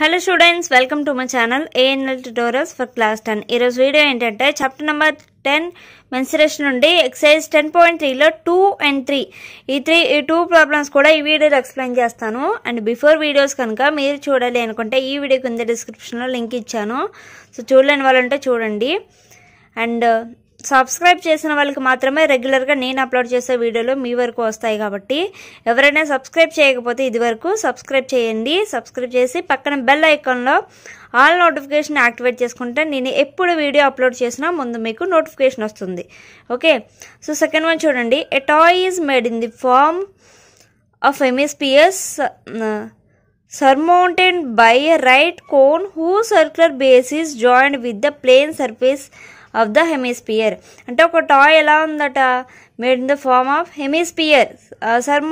hello students welcome to my channel ANL tutorials for class ten ఈరోజు video ఏంటంటే chapter number ten mensuration నుండి exercise ten point త్రీలో two and three ఈ three ఈ two problems కూడా ఈ వీడియోలో ఎక్స్ప్లెయిన్ చేస్తాను అండ్ బిఫోర్ వీడియోస్ కనుక మీరు చూడాలి అనుకుంటే ఈ వీడియో కింద డిస్క్రిప్షన్లో లింక్ ఇచ్చాను సో చూడలేని వాళ్ళంటే చూడండి అండ్ సబ్స్క్రైబ్ చేసిన వాళ్ళకి మాత్రమే రెగ్యులర్గా నేను అప్లోడ్ చేసే వీడియోలు మీ వరకు వస్తాయి కాబట్టి ఎవరైనా సబ్స్క్రైబ్ చేయకపోతే ఇది వరకు సబ్స్క్రైబ్ చేయండి సబ్స్క్రైబ్ చేసి పక్కన బెల్ ఐకాన్లో ఆల్ నోటిఫికేషన్ యాక్టివేట్ చేసుకుంటే నేను ఎప్పుడు వీడియో అప్లోడ్ చేసినా ముందు మీకు నోటిఫికేషన్ వస్తుంది ఓకే సో సెకండ్ వన్ చూడండి a toy is made in the form of hemisphere surmounted by a right cone who circular base is joint with the plane surface of the hemisphere అంటే ఒక toy ఎలా ఉందట made in the form of hemisphere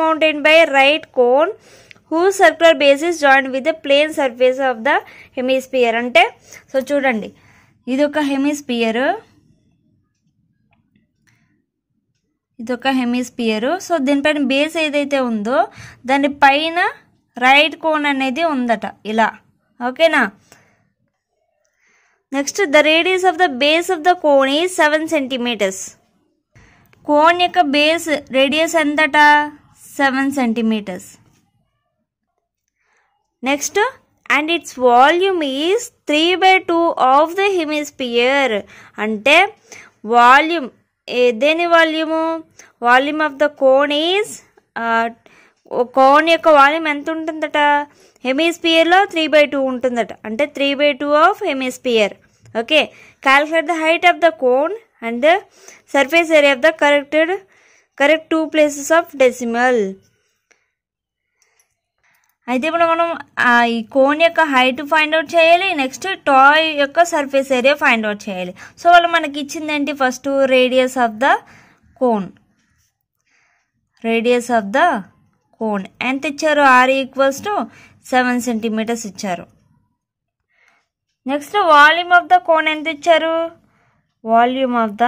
mounted by right cone who circular base is joint with the plane surface of the hemisphere అంటే so చూడండి ఇది ఒక hemisphere ఒక హెమిస్పియరు so దీనిపైన బేస్ ఏదైతే ఉందో దాని పైన రైట్ కోన్ అనేది ఉందట ఇలా ఓకేనా next the radius of the base of the cone is seven centimetres cone యొక్క బేస్ రేడియస్ ఎంతట seven centimetres next and its volume is three by two of the hemisphere అంటే వాల్యూమ్ దేని volume volume of the cone is cone యొక్క volume ఎంత ఉంటుందట హెమిస్పియర్లో three by two ఉంటుందట అంటే three by two of hemisphere okay calculate the height of the cone and the surface area of the corrected correct two places of decimal అయితే ఇప్పుడు మనం ఈ కోన్ యొక్క హైట్ ఫైండ్ అవుట్ చేయాలి next toy యొక్క surface area find out చేయాలి so వాళ్ళు మనకి ఇచ్చిందేంటి first radius of the cone radius of the cone ఎంత ఇచ్చారు R equals to seven centimetres ఇచ్చారు next volume of the cone ఎంత ఇచ్చారు వాల్యూమ్ ఆఫ్ ద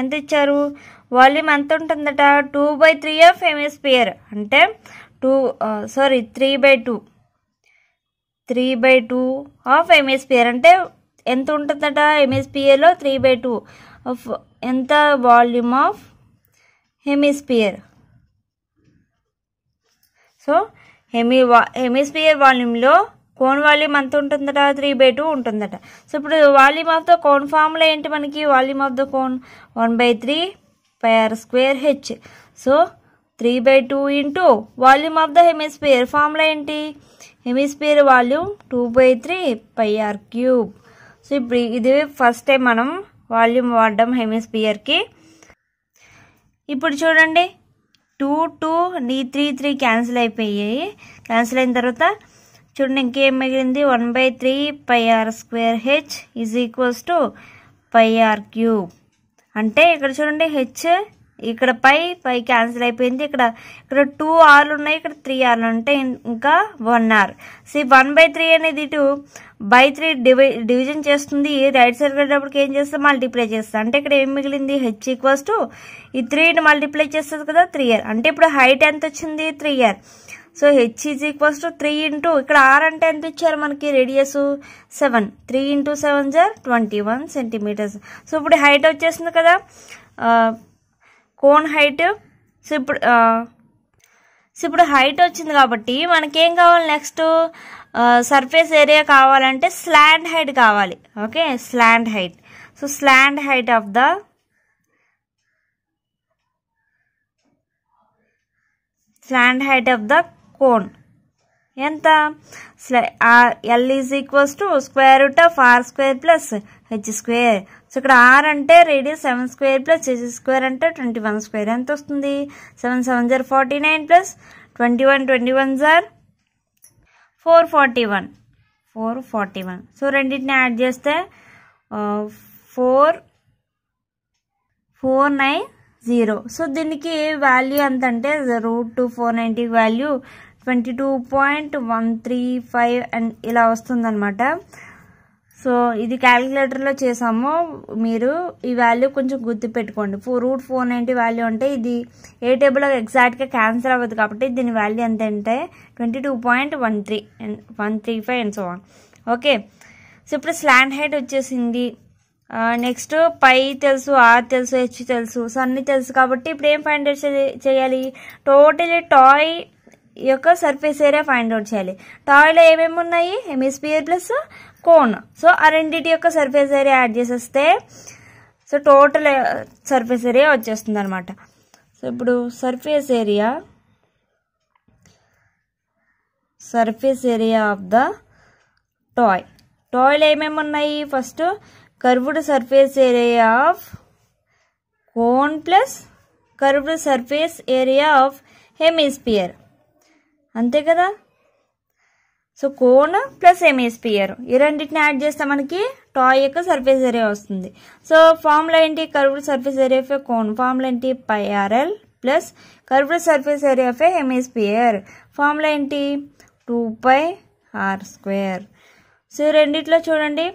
ఎంత ఇచ్చారు వాల్యూమ్ ఎంత ఉంటుందట two by three of hemisphere అంటే two sorry three by two three by two of hemisphere అంటే ఎంత ఉంటుందట హెమిస్పియర్లో త్రీ బై టూ ఆఫ్ ఎంత volume of hemisphere so hemi hemisphere వాల్యూమ్లో కోన్ వాల్యూమ్ ఎంత ఉంటుందట త్రీ బై టూ ఉంటుందట సో ఇప్పుడు volume of the cone formula ఏంటి మనకి volume of the cone one by three pi R square H so three by two into volume of the hemisphere formula ఏంటి hemisphere volume two by three pi R cube so ఇప్పుడు ఇది first time మనం volume వాడడం హెమిస్పియర్కి ఇప్పుడు చూడండి two two నీ three three cancel అయిపోయాయి క్యాన్సిల్ అయిన తర్వాత చూడండి ఇంకేం మిగిలింది one by three pi R square H is equals to pi R cube అంటే ఇక్కడ చూడండి హెచ్ ఇక్కడ పై పై క్యాన్సిల్ అయిపోయింది ఇక్కడ ఇక్కడ టూ ఆర్లు ఉన్నాయి ఇక్కడ త్రీ ఆర్లు ఉంటే ఇంకా one R see one by three అనేది ఇటు బై త్రీ డివై డివిజన్ చేస్తుంది రైట్ సైడ్ వెళ్ళేటప్పుడు ఏం చేస్తే మల్టిప్లై చేస్తుంది అంటే ఇక్కడ ఏం మిగిలింది హెచ్ ఈక్వల్స్ టు ఈ త్రీని మల్టిప్లై చేస్తుంది కదా త్రీ ఇయర్ అంటే ఇప్పుడు హైట్ ఎంత వచ్చింది three R so H is equals to three into ఇక్కడ ఆర్ అంటే ఎంత ఇచ్చారు మనకి radius seven three into seven జార్ ట్వంటీ వన్ సెంటీమీటర్స్ సో ఇప్పుడు హైట్ వచ్చేసింది కదా uh, కోన్ హైట్ సో ఇప్పుడు సో ఇప్పుడు హైట్ వచ్చింది కాబట్టి మనకేం కావాలి నెక్స్ట్ సర్ఫేస్ ఏరియా కావాలంటే స్లాండ్ హైట్ కావాలి okay slant height so slant height of the slant height of the cone ఎంత స్లా L is equals to square root of R square plus H square so ఇక్కడ R అంటే radius seven square plus చేసి square అంటే twenty one square ఎంత వస్తుంది seven seven జార్ forty nine plus twenty one twenty one జార్ four forty one four forty one so రెండింటిని add చేస్తే four four nine zero so దీనికి వాల్యూ ఎంత అంటే root two four ninety value twenty two point one three five and ఇలా వస్తుందన్నమాట so ఇది క్యాలిక్యులేటర్లో చేసాము మీరు ఈ వాల్యూ కొంచెం గుర్తు పెట్టుకోండి four root four ninety value అంటే ఇది ఏ టేబుల్లో ఎగ్జాక్ట్గా క్యాన్సర్ అవ్వదు కాబట్టి దీని వాల్యూ ఎంత అంటే twenty two point one three one three five and so on okay so ఇప్పుడు స్లాండ్ హైట్ వచ్చేసింది నెక్స్ట్ పై తెలుసు ఆర్ తెలుసు హెచ్ తెలుసు సో అన్నీ తెలుసు కాబట్టి ఇప్పుడు ఏం ఫైండ్ అవుట్ చేయాలి టోటలీ టాయ్ యొక్క సర్ఫేస్ ఏరియా ఫైండ్ అవుట్ చేయాలి టాయ్లో ఏమేమి ఉన్నాయి హెమిస్పియర్ ప్లస్ కోన్ సో ఆ రెండింటి యొక్క సర్ఫేస్ ఏరియా యాడ్ చేసేస్తే సో టోటల్ సర్ఫేస్ ఏరియా వచ్చేస్తుంది అనమాట సో ఇప్పుడు surface area surface area of the toy టాయ్లు ఏమేమి ఉన్నాయి first curved surface area of cone plus curved surface area of hemisphere అంతే కదా సో కోన్ ప్లస్ ఎంఏస్పియర్ ఈ రెండింటిని యాడ్ చేస్తే మనకి టాయ్ యొక్క సర్ఫేస్ ఏరియా వస్తుంది సో ఫార్ములా ఏంటి కర్వ్డ్ సర్ఫేస్ ఏరియా ఫే కోన్ ఫార్ములా ఏంటి pi R L plus curved surface area of hemisphere formula ఏంటి two pi R square so ఈ రెండిట్లో చూడండి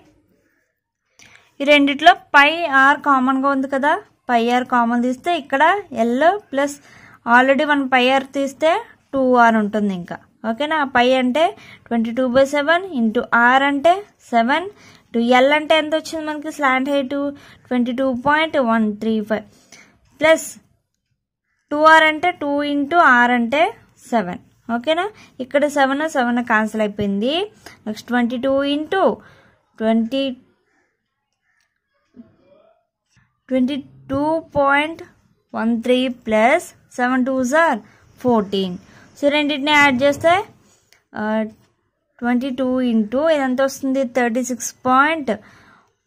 ఈ రెండిట్లో పై ఆర్ కామన్గా ఉంది కదా పై ఆర్ కామన్ తీస్తే ఇక్కడ ఎల్ ప్లస్ ఆల్రెడీ మనం పై ఆర్ తీస్తే టూ ఆర్ ఉంటుంది ఇంకా ఓకేనా పై అంటే twenty two by seven into R అంటే సెవెన్ టు ఎల్ అంటే ఎంత వచ్చింది మనకి slant height twenty two point one three five plus two R అంటే టూ ఇంటూ ఆర్ అంటే సెవెన్ ఓకేనా ఇక్కడ సెవెన్ సెవెన్ క్యాన్సిల్ అయిపోయింది next twenty two into twenty twenty two point one three plus seven two జార్ fourteen so రెండింటిని add చేస్తే twenty two into ఎంత వస్తుంది thirty six point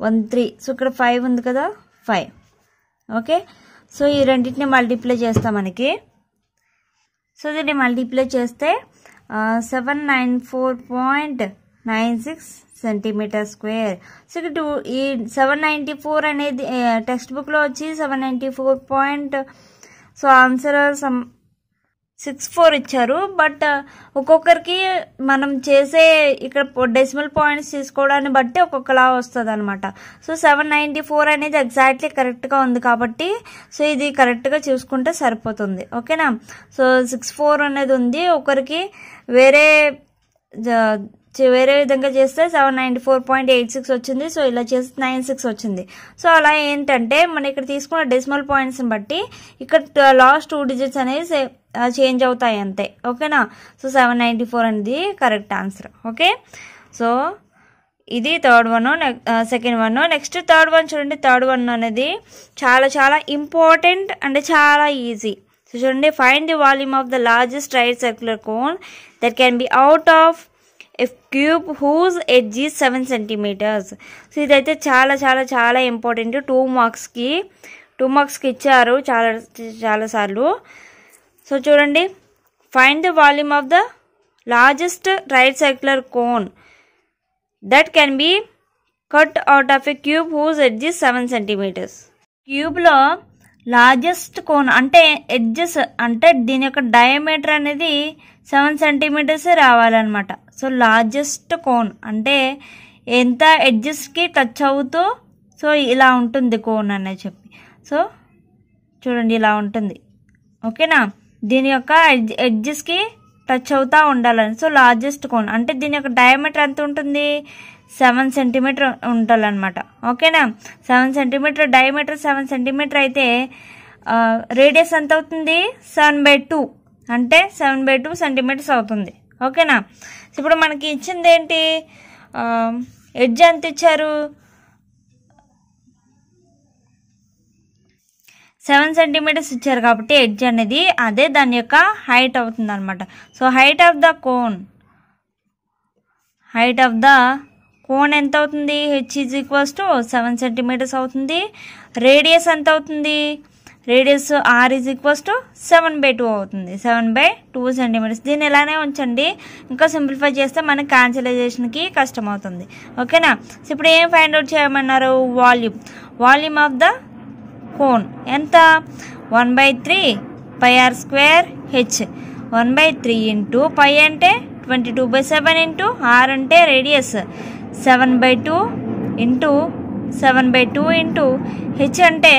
one three so ఇక్కడ ఫైవ్ ఉంది కదా ఫైవ్ ఓకే సో ఈ రెండింటిని మల్టిప్లై చేస్తాం మనకి సో దీన్ని మల్టిప్లై చేస్తే seven nine four point nine six centimetre square so ఇక్కడ టూ ఈ సెవెన్ నైంటీ ఫోర్ అనేది టెక్స్ట్ బుక్లో వచ్చి seven ninety four point so answer sum six four ఇచ్చారు బట్ uh, ఒక్కొక్కరికి మనం చేసే ఇక్కడ డెసిమల్ పాయింట్స్ తీసుకోవడాన్ని బట్టి ఒక్కొక్కలా వస్తుంది అనమాట సో సెవెన్ నైంటీ ఫోర్ అనేది ఎగ్జాక్ట్లీ కరెక్ట్గా ఉంది కాబట్టి సో ఇది కరెక్ట్గా చూసుకుంటే సరిపోతుంది ఓకేనా సో సిక్స్ ఫోర్ అనేది ఉంది ఒకరికి వేరే వేరే విధంగా చేస్తే seven ninety four point eight six వచ్చింది సో ఇలా చేస్తే నైన్ సిక్స్ వచ్చింది సో అలా ఏంటంటే మనం ఇక్కడ తీసుకున్న డెసిమల్ పాయింట్స్ని బట్టి ఇక్కడ లాస్ట్ టూ డిజిట్స్ అనేవి చేంజ్ అవుతాయి అంతే ఓకేనా సో సెవెన్ నైంటీ ఫోర్ అనేది కరెక్ట్ ఆన్సర్ ఓకే సో ఇది third one second one next third one చూడండి థర్డ్ వన్ అనేది చాలా చాలా ఇంపార్టెంట్ అంటే చాలా ఈజీ సో చూడండి find the volume of the largest right circular cone that can be out of F cube whose edge seven centimetres so ఇదైతే చాలా చాలా చాలా ఇంపార్టెంట్ టూ మార్క్స్కి టూ మార్క్స్కి ఇచ్చారు చాలా చాలాసార్లు సో చూడండి find the volume of the largest right circular cone that can be cut out of a cube whose edges seven centimetres క్యూబ్లో లార్జెస్ట్ కోన్ అంటే ఎడ్జెస్ అంటే దీని యొక్క డయామీటర్ అనేది సెవెన్ సెంటీమీటర్సే రావాలన్నమాట సో లార్జెస్ట్ కోన్ అంటే ఎంత ఎడ్జెస్కి టచ్ అవుతూ సో ఇలా ఉంటుంది కోన్ అనే చెప్పి సో చూడండి ఇలా ఉంటుంది ఓకేనా దీని యొక్క ఎడ్జ్ ఎడ్జెస్కి టచ్ అవుతూ ఉండాలని సో లార్జెస్ట్ కోన్ అంటే దీని యొక్క డయామీటర్ ఎంత ఉంటుంది సెవెన్ సెంటీమీటర్ ఉండాలన్నమాట ఓకేనా seven centimetre diameter seven centimetre అయితే రేడియస్ ఎంత అవుతుంది సెవెన్ బై టూ అంటే సెవెన్ బై టూ సెంటీమీటర్స్ అవుతుంది ఓకేనా ఇప్పుడు మనకి ఇచ్చింది ఏంటి ఎడ్జ్ ఎంత ఇచ్చారు సెవెన్ సెంటీమీటర్స్ ఇచ్చారు కాబట్టి ఎడ్జ్ అనేది అదే దాని యొక్క హైట్ అవుతుంది అనమాట so height of the cone height of the cone ఎంత అవుతుంది H is equals to seven centimetres అవుతుంది రేడియస్ ఎంత అవుతుంది radius R is equals to seven by two అవుతుంది సెవెన్ బై టూ సెంటీమీటర్స్ దీన్ని ఇలానే ఉంచండి ఇంకా సింప్లిఫై చేస్తే మనకి క్యాన్సిలైజేషన్కి కష్టం అవుతుంది ఓకేనా ఇప్పుడు ఏం ఫైండ్ అవుట్ చేయమన్నారు volume volume of the cone ఎంత one by three pi R square H one by three into pi అంటే twenty two by seven into R అంటే radius seven by two into seven by two into H అంటే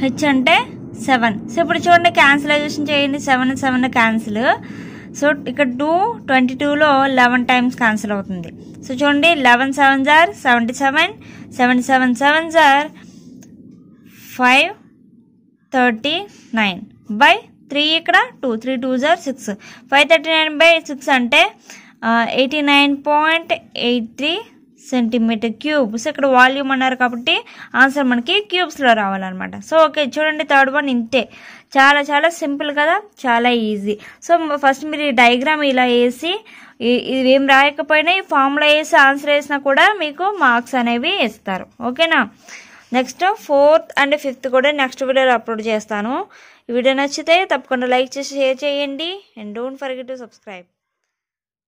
H అంటే seven so ఇప్పుడు చూడండి క్యాన్సిలైజేషన్ చేయండి seven seven cancel so ఇక్కడ two twenty టూలో లెవెన్ టైమ్స్ క్యాన్సిల్ అవుతుంది సో చూడండి లెవెన్ సెవెన్ జార్ seventy seven seventy seven seven జార్ five thirty nine by three ఇక్కడ టూ త్రీ టూ జార్ six five thirty nine by six అంటే eighty nine point eight three centimetre cubes ఇక్కడ volume అన్నారు కాబట్టి ఆన్సర్ మనకి క్యూబ్స్లో రావాలన్నమాట సో ఓకే చూడండి థర్డ్ వన్ ఇంతే చాలా చాలా సింపుల్ కదా చాలా ఈజీ సో ఫస్ట్ మీరు ఈ డయాగ్రామ్ ఇలా వేసి ఏం రాయకపోయినా ఈ ఫార్ములా వేసి ఆన్సర్ వేసినా కూడా మీకు మార్క్స్ అనేవి ఇస్తారు ఓకేనా నెక్స్ట్ ఫోర్త్ అండ్ ఫిఫ్త్ కూడా నెక్స్ట్ వీడియోలో అప్లోడ్ చేస్తాను ఈ వీడియో నచ్చితే తప్పకుండా లైక్ చేసి షేర్ చేయండి and don't forget to subscribe